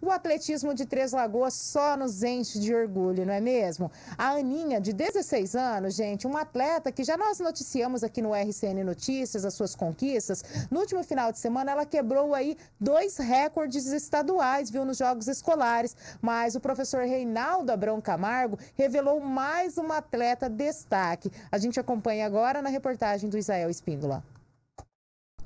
E o atletismo de Três Lagoas só nos enche de orgulho, não é mesmo? A Aninha, de 16 anos, gente, uma atleta que já nós noticiamos aqui no RCN Notícias, as suas conquistas. No último final de semana, ela quebrou aí dois recordes estaduais, viu, nos Jogos Escolares. Mas o professor Reinaldo Abrão Camargo revelou mais uma atleta destaque. A gente acompanha agora na reportagem do Israel Espíndola.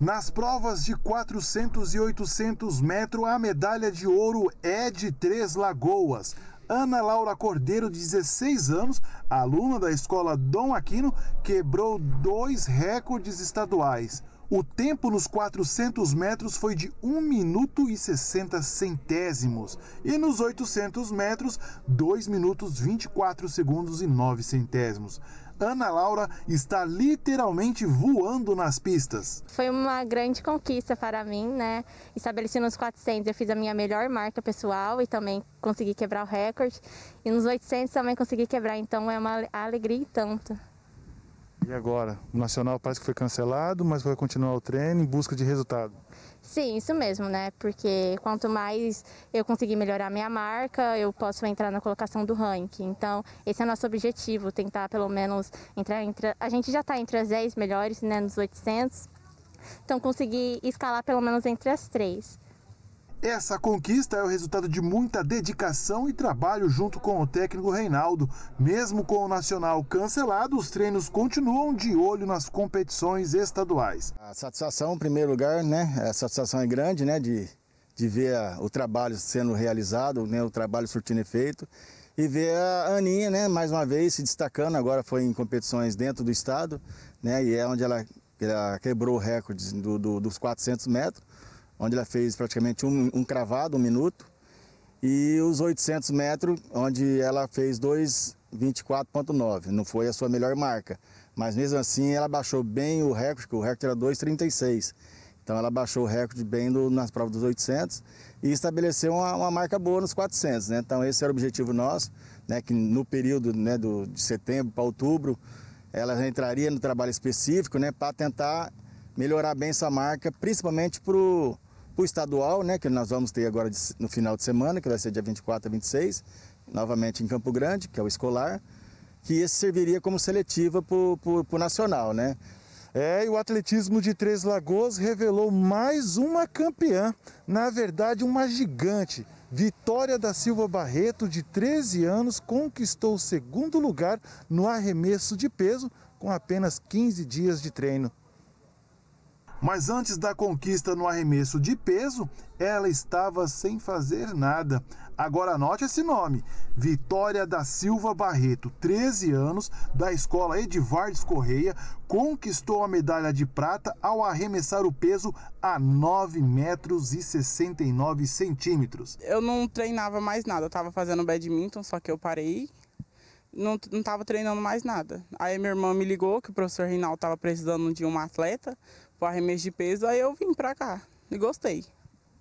Nas provas de 400 e 800 metros, a medalha de ouro é de Três Lagoas. Ana Laura Cordeiro, de 16 anos, aluna da escola Dom Aquino, quebrou dois recordes estaduais. O tempo nos 400 metros foi de 1 minuto e 60 centésimos e nos 800 metros, 2 minutos 24 segundos e 9 centésimos. Ana Laura está literalmente voando nas pistas. Foi uma grande conquista para mim, né? Estabeleci nos 400, eu fiz a minha melhor marca pessoal e também consegui quebrar o recorde. E nos 800 também consegui quebrar, então é uma alegria e tanto. E agora? O Nacional parece que foi cancelado, mas vai continuar o treino em busca de resultado. Sim, isso mesmo, né? Porque quanto mais eu conseguir melhorar minha marca, eu posso entrar na colocação do ranking. Então, esse é o nosso objetivo, tentar pelo menos entrar entre. A gente já está entre as 10 melhores, né? Nos 800. Então, conseguir escalar pelo menos entre as três. Essa conquista é o resultado de muita dedicação e trabalho junto com o técnico Reinaldo. Mesmo com o Nacional cancelado, os treinos continuam de olho nas competições estaduais. A satisfação, em primeiro lugar, né? A satisfação é grande, né? De, de ver a, o trabalho sendo realizado, né? O trabalho surtindo efeito. E ver a Aninha, né? Mais uma vez se destacando. Agora foi em competições dentro do estado, né? E é onde ela, ela quebrou o recorde do, do, dos 400 metros onde ela fez praticamente um, um cravado, um minuto, e os 800 metros, onde ela fez 2,24,9. Não foi a sua melhor marca, mas mesmo assim ela baixou bem o recorde, porque o recorde era 2,36. Então ela baixou o recorde bem do, nas provas dos 800 e estabeleceu uma, uma, marca boa nos 400, né? Então esse era o objetivo nosso, né? Que no período né, do, de setembro para outubro ela entraria no trabalho específico, né? Para tentar melhorar bem sua marca, principalmente para para o estadual, né, que nós vamos ter agora de, no final de semana, que vai ser dia 24 a 26, novamente em Campo Grande, que é o escolar, que esse serviria como seletiva para o nacional, né? É, e o atletismo de Três Lagoas revelou mais uma campeã, na verdade uma gigante. Vitória da Silva Barreto, de 13 anos, conquistou o segundo lugar no arremesso de peso com apenas 15 dias de treino. Mas antes da conquista no arremesso de peso, ela estava sem fazer nada. Agora anote esse nome: Vitória da Silva Barreto, 13 anos, da escola Edivardes Correia, conquistou a medalha de prata ao arremessar o peso a 9 metros e 69 centímetros. Eu não treinava mais nada, eu estava fazendo badminton, só que eu parei não, não tava treinando mais nada. Aí minha irmã me ligou que o professor Reinaldo estava precisando de uma atleta para arremesso de peso, aí eu vim para cá e gostei.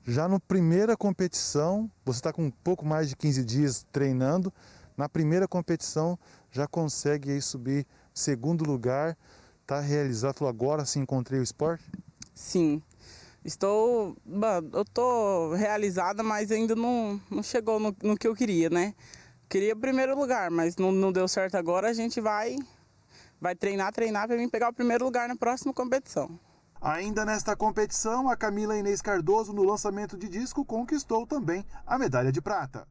Já na primeira competição, você está com um pouco mais de 15 dias treinando, na primeira competição já consegue aí subir segundo lugar, tá realizado, falou agora se encontrei o esporte? Sim. Estou, eu tô realizada, mas ainda não, não chegou no, no que eu queria, né? Queria primeiro lugar, mas não, não deu certo agora. A gente vai, vai treinar, treinar para mim pegar o primeiro lugar na próxima competição. Ainda nesta competição, a Camila Inês Cardoso, no lançamento de disco, conquistou também a medalha de prata.